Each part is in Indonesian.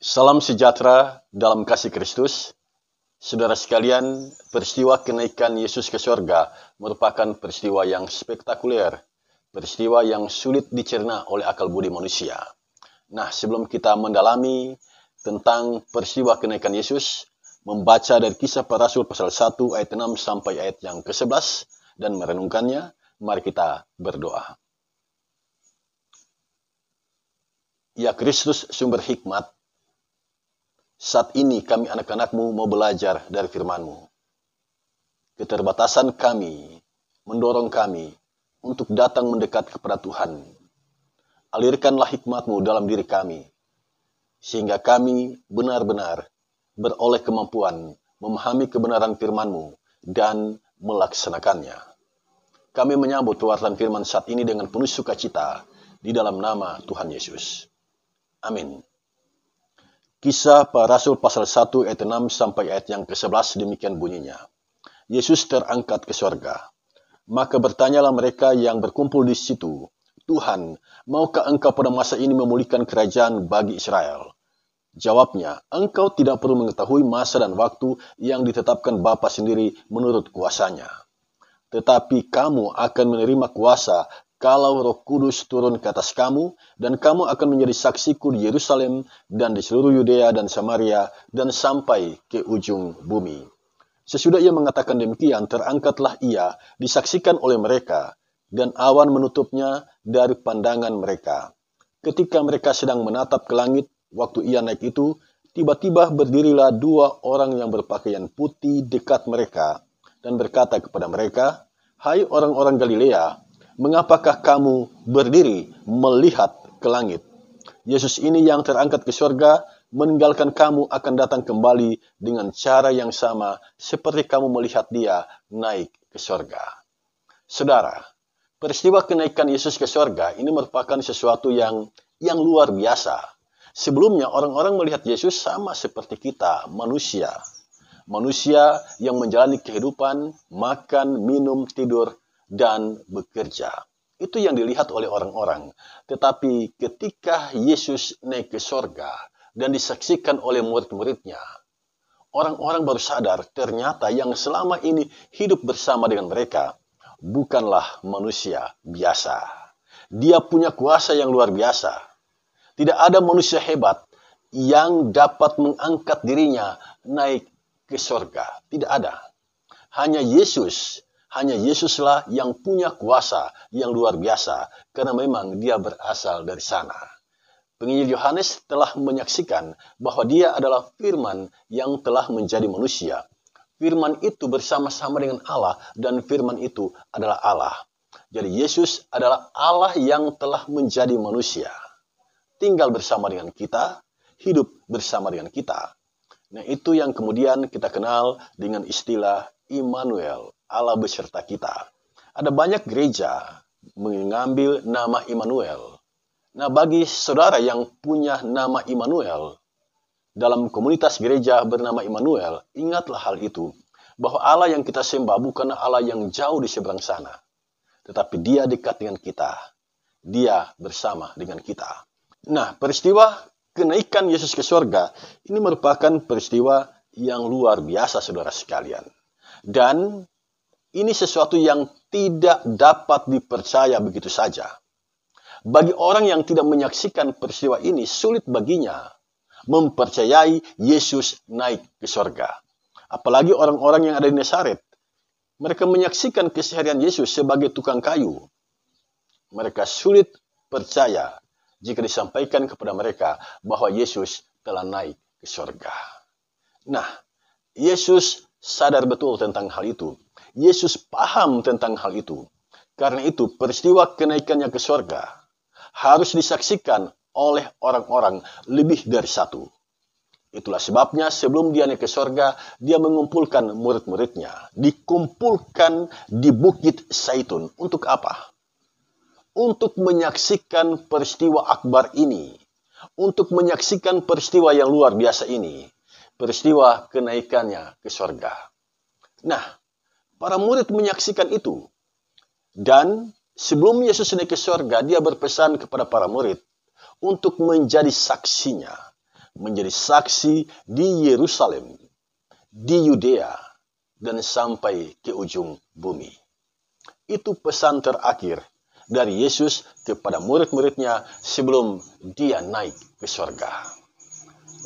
Salam sejahtera dalam kasih Kristus. Saudara sekalian, peristiwa kenaikan Yesus ke surga merupakan peristiwa yang spektakuler, peristiwa yang sulit dicerna oleh akal budi manusia. Nah, sebelum kita mendalami tentang peristiwa kenaikan Yesus, membaca dari kisah para rasul pasal 1 ayat 6 sampai ayat yang ke-11 dan merenungkannya, mari kita berdoa. Ya Kristus sumber hikmat, saat ini kami anak-anakmu mau belajar dari firmanmu. Keterbatasan kami mendorong kami untuk datang mendekat kepada Tuhan. Alirkanlah hikmatmu dalam diri kami, sehingga kami benar-benar beroleh kemampuan memahami kebenaran firmanmu dan melaksanakannya. Kami menyambut tawaran firman saat ini dengan penuh sukacita di dalam nama Tuhan Yesus. Amin. Kisah para Rasul pasal 1 ayat 6 sampai ayat yang ke-11 demikian bunyinya. Yesus terangkat ke surga. Maka bertanyalah mereka yang berkumpul di situ, Tuhan, maukah engkau pada masa ini memulihkan kerajaan bagi Israel? Jawabnya, engkau tidak perlu mengetahui masa dan waktu yang ditetapkan Bapa sendiri menurut kuasanya. Tetapi kamu akan menerima kuasa kalau roh kudus turun ke atas kamu, dan kamu akan menjadi saksiku di Yerusalem dan di seluruh Yudea dan Samaria dan sampai ke ujung bumi. Sesudah ia mengatakan demikian, terangkatlah ia, disaksikan oleh mereka, dan awan menutupnya dari pandangan mereka. Ketika mereka sedang menatap ke langit, waktu ia naik itu, tiba-tiba berdirilah dua orang yang berpakaian putih dekat mereka, dan berkata kepada mereka, Hai orang-orang Galilea, mengapakah kamu berdiri melihat ke langit? Yesus ini yang terangkat ke surga meninggalkan kamu akan datang kembali dengan cara yang sama seperti kamu melihat dia naik ke surga. Saudara, peristiwa kenaikan Yesus ke surga ini merupakan sesuatu yang yang luar biasa. Sebelumnya orang-orang melihat Yesus sama seperti kita, manusia. Manusia yang menjalani kehidupan, makan, minum, tidur dan bekerja. Itu yang dilihat oleh orang-orang. Tetapi ketika Yesus naik ke sorga dan disaksikan oleh murid-muridnya, orang-orang baru sadar ternyata yang selama ini hidup bersama dengan mereka bukanlah manusia biasa. Dia punya kuasa yang luar biasa. Tidak ada manusia hebat yang dapat mengangkat dirinya naik ke sorga. Tidak ada. Hanya Yesus hanya Yesuslah yang punya kuasa yang luar biasa, karena memang dia berasal dari sana. Penginjil Yohanes telah menyaksikan bahwa dia adalah firman yang telah menjadi manusia. Firman itu bersama-sama dengan Allah dan firman itu adalah Allah. Jadi Yesus adalah Allah yang telah menjadi manusia. Tinggal bersama dengan kita, hidup bersama dengan kita. Nah, itu yang kemudian kita kenal dengan istilah Immanuel, Allah beserta kita. Ada banyak gereja mengambil nama Immanuel. Nah, bagi saudara yang punya nama Immanuel, dalam komunitas gereja bernama Immanuel, ingatlah hal itu, bahwa Allah yang kita sembah bukan Allah yang jauh di seberang sana, tetapi dia dekat dengan kita. Dia bersama dengan kita. Nah, peristiwa kenaikan Yesus ke surga ini merupakan peristiwa yang luar biasa saudara sekalian. Dan ini sesuatu yang tidak dapat dipercaya begitu saja. Bagi orang yang tidak menyaksikan peristiwa ini, sulit baginya mempercayai Yesus naik ke sorga. Apalagi orang-orang yang ada di Nesaret, Mereka menyaksikan keseharian Yesus sebagai tukang kayu. Mereka sulit percaya jika disampaikan kepada mereka bahwa Yesus telah naik ke sorga. Nah, Yesus sadar betul tentang hal itu Yesus paham tentang hal itu. Karena itu, peristiwa kenaikannya ke sorga harus disaksikan oleh orang-orang lebih dari satu. Itulah sebabnya sebelum dia naik ke sorga, dia mengumpulkan murid-muridnya. Dikumpulkan di Bukit Saitun. Untuk apa? Untuk menyaksikan peristiwa akbar ini. Untuk menyaksikan peristiwa yang luar biasa ini. Peristiwa kenaikannya ke sorga. Nah, Para murid menyaksikan itu. Dan sebelum Yesus naik ke surga, dia berpesan kepada para murid untuk menjadi saksinya. Menjadi saksi di Yerusalem, di Yudea, dan sampai ke ujung bumi. Itu pesan terakhir dari Yesus kepada murid-muridnya sebelum dia naik ke surga.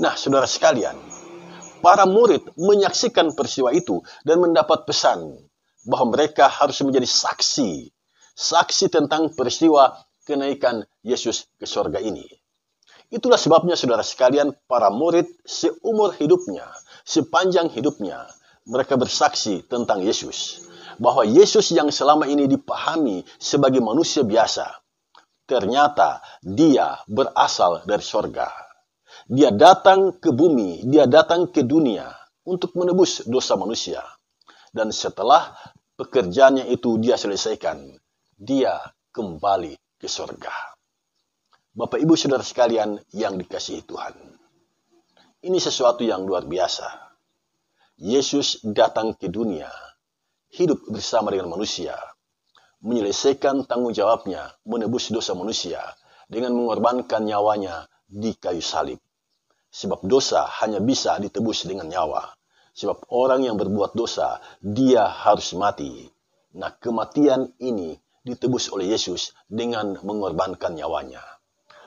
Nah, saudara sekalian, para murid menyaksikan peristiwa itu dan mendapat pesan bahwa mereka harus menjadi saksi. Saksi tentang peristiwa kenaikan Yesus ke surga ini. Itulah sebabnya saudara sekalian para murid seumur hidupnya, sepanjang hidupnya, mereka bersaksi tentang Yesus. Bahwa Yesus yang selama ini dipahami sebagai manusia biasa, ternyata dia berasal dari sorga. Dia datang ke bumi, dia datang ke dunia untuk menebus dosa manusia. Dan setelah pekerjaannya itu dia selesaikan, dia kembali ke surga. Bapak Ibu Saudara sekalian yang dikasihi Tuhan. Ini sesuatu yang luar biasa. Yesus datang ke dunia, hidup bersama dengan manusia, menyelesaikan tanggung jawabnya, menebus dosa manusia dengan mengorbankan nyawanya di kayu salib. Sebab dosa hanya bisa ditebus dengan nyawa. Sebab orang yang berbuat dosa, dia harus mati. Nah, kematian ini ditebus oleh Yesus dengan mengorbankan nyawanya.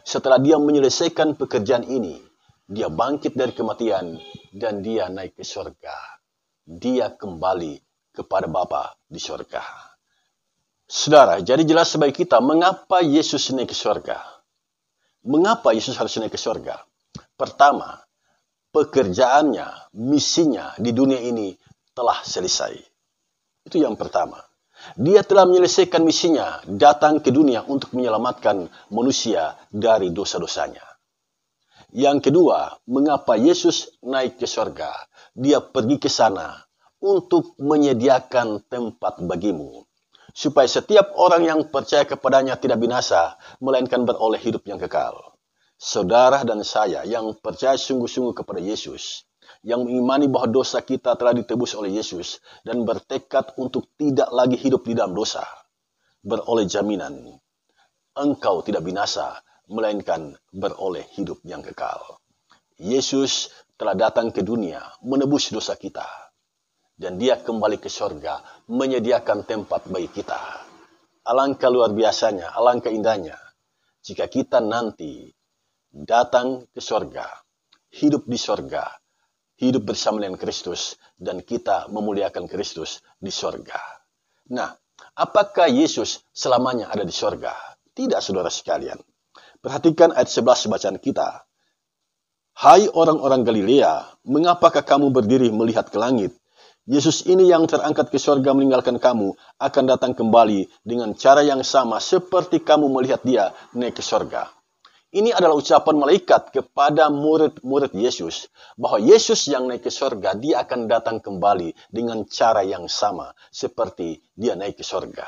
Setelah dia menyelesaikan pekerjaan ini, dia bangkit dari kematian dan dia naik ke surga. Dia kembali kepada Bapa di surga. Saudara, jadi jelas sebaik kita mengapa Yesus naik ke surga. Mengapa Yesus harus naik ke surga? Pertama, pekerjaannya, misinya di dunia ini telah selesai. Itu yang pertama. Dia telah menyelesaikan misinya, datang ke dunia untuk menyelamatkan manusia dari dosa-dosanya. Yang kedua, mengapa Yesus naik ke surga? Dia pergi ke sana untuk menyediakan tempat bagimu. Supaya setiap orang yang percaya kepadanya tidak binasa, melainkan beroleh hidup yang kekal saudara dan saya yang percaya sungguh-sungguh kepada Yesus, yang mengimani bahwa dosa kita telah ditebus oleh Yesus dan bertekad untuk tidak lagi hidup di dalam dosa, beroleh jaminan engkau tidak binasa, melainkan beroleh hidup yang kekal. Yesus telah datang ke dunia menebus dosa kita. Dan dia kembali ke sorga menyediakan tempat bagi kita. Alangkah luar biasanya, alangkah indahnya. Jika kita nanti datang ke sorga, hidup di sorga, hidup bersama dengan Kristus, dan kita memuliakan Kristus di sorga. Nah, apakah Yesus selamanya ada di sorga? Tidak, saudara sekalian. Perhatikan ayat 11 bacaan kita. Hai orang-orang Galilea, mengapakah kamu berdiri melihat ke langit? Yesus ini yang terangkat ke sorga meninggalkan kamu akan datang kembali dengan cara yang sama seperti kamu melihat dia naik ke sorga. Ini adalah ucapan malaikat kepada murid-murid Yesus bahwa Yesus yang naik ke sorga dia akan datang kembali dengan cara yang sama seperti dia naik ke sorga.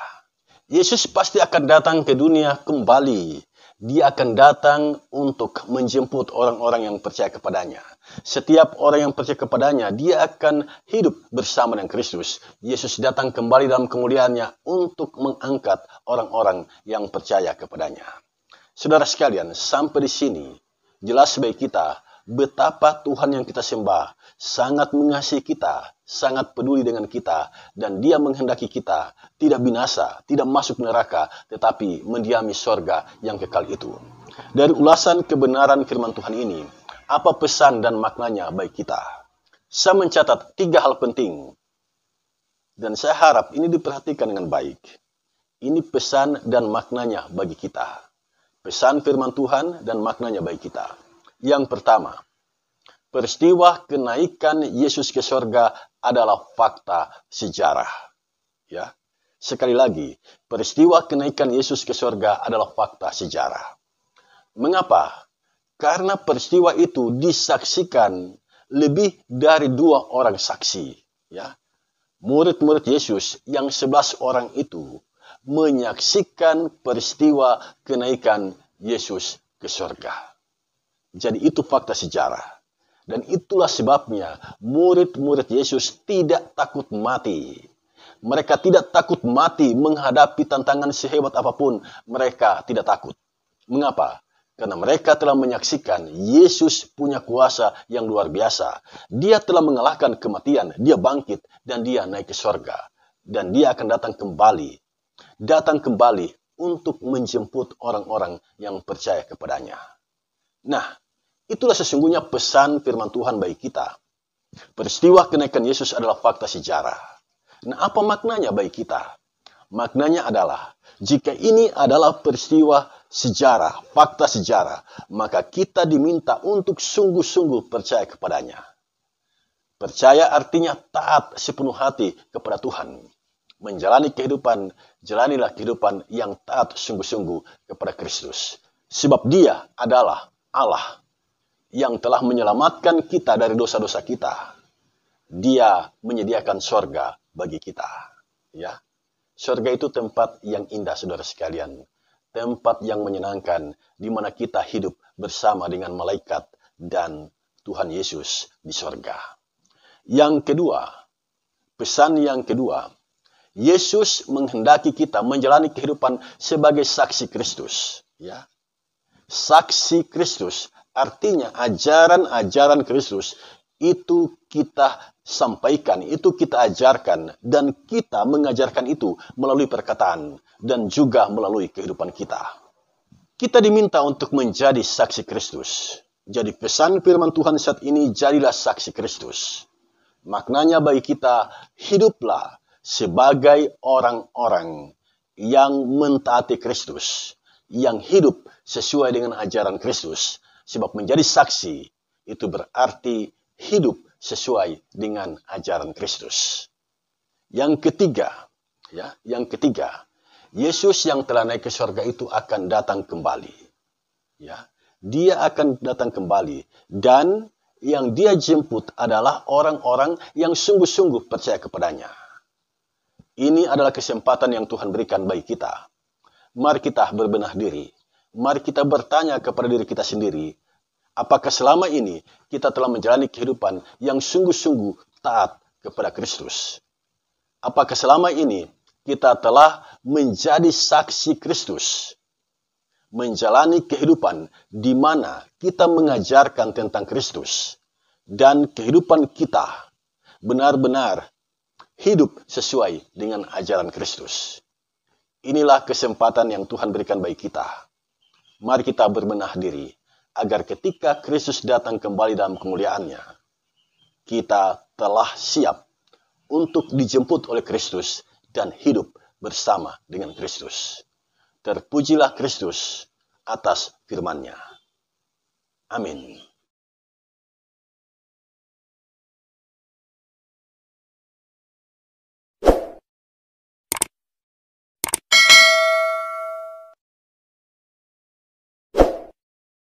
Yesus pasti akan datang ke dunia kembali. Dia akan datang untuk menjemput orang-orang yang percaya kepadanya. Setiap orang yang percaya kepadanya, dia akan hidup bersama dengan Kristus. Yesus datang kembali dalam kemuliaannya untuk mengangkat orang-orang yang percaya kepadanya. Saudara sekalian, sampai di sini jelas bagi kita betapa Tuhan yang kita sembah sangat mengasihi kita, sangat peduli dengan kita, dan Dia menghendaki kita tidak binasa, tidak masuk neraka, tetapi mendiami sorga yang kekal itu. Dari ulasan kebenaran firman Tuhan ini, apa pesan dan maknanya baik kita? Saya mencatat tiga hal penting, dan saya harap ini diperhatikan dengan baik. Ini pesan dan maknanya bagi kita pesan firman Tuhan dan maknanya baik kita. Yang pertama, peristiwa kenaikan Yesus ke sorga adalah fakta sejarah. Ya, sekali lagi, peristiwa kenaikan Yesus ke sorga adalah fakta sejarah. Mengapa? Karena peristiwa itu disaksikan lebih dari dua orang saksi. Ya, murid-murid Yesus yang sebelas orang itu menyaksikan peristiwa kenaikan Yesus ke surga. Jadi itu fakta sejarah. Dan itulah sebabnya murid-murid Yesus tidak takut mati. Mereka tidak takut mati menghadapi tantangan sehebat apapun. Mereka tidak takut. Mengapa? Karena mereka telah menyaksikan Yesus punya kuasa yang luar biasa. Dia telah mengalahkan kematian, dia bangkit, dan dia naik ke surga. Dan dia akan datang kembali datang kembali untuk menjemput orang-orang yang percaya kepadanya. Nah, itulah sesungguhnya pesan firman Tuhan bagi kita. Peristiwa kenaikan Yesus adalah fakta sejarah. Nah, apa maknanya bagi kita? Maknanya adalah, jika ini adalah peristiwa sejarah, fakta sejarah, maka kita diminta untuk sungguh-sungguh percaya kepadanya. Percaya artinya taat sepenuh hati kepada Tuhan menjalani kehidupan, jalanilah kehidupan yang taat sungguh-sungguh kepada Kristus. Sebab dia adalah Allah yang telah menyelamatkan kita dari dosa-dosa kita. Dia menyediakan sorga bagi kita. Ya, Sorga itu tempat yang indah, saudara sekalian. Tempat yang menyenangkan, di mana kita hidup bersama dengan malaikat dan Tuhan Yesus di sorga. Yang kedua, pesan yang kedua, Yesus menghendaki kita menjalani kehidupan sebagai saksi Kristus. Ya, saksi Kristus artinya ajaran-ajaran Kristus itu kita sampaikan, itu kita ajarkan, dan kita mengajarkan itu melalui perkataan dan juga melalui kehidupan kita. Kita diminta untuk menjadi saksi Kristus. Jadi pesan firman Tuhan saat ini, jadilah saksi Kristus. Maknanya bagi kita, hiduplah sebagai orang-orang yang mentaati Kristus, yang hidup sesuai dengan ajaran Kristus. Sebab menjadi saksi itu berarti hidup sesuai dengan ajaran Kristus. Yang ketiga, ya, yang ketiga, Yesus yang telah naik ke surga itu akan datang kembali. Ya, dia akan datang kembali dan yang dia jemput adalah orang-orang yang sungguh-sungguh percaya kepadanya. Ini adalah kesempatan yang Tuhan berikan bagi kita. Mari kita berbenah diri. Mari kita bertanya kepada diri kita sendiri, apakah selama ini kita telah menjalani kehidupan yang sungguh-sungguh taat kepada Kristus? Apakah selama ini kita telah menjadi saksi Kristus? Menjalani kehidupan di mana kita mengajarkan tentang Kristus dan kehidupan kita benar-benar hidup sesuai dengan ajaran Kristus. Inilah kesempatan yang Tuhan berikan bagi kita. Mari kita berbenah diri agar ketika Kristus datang kembali dalam kemuliaannya, kita telah siap untuk dijemput oleh Kristus dan hidup bersama dengan Kristus. Terpujilah Kristus atas firman-Nya. Amin.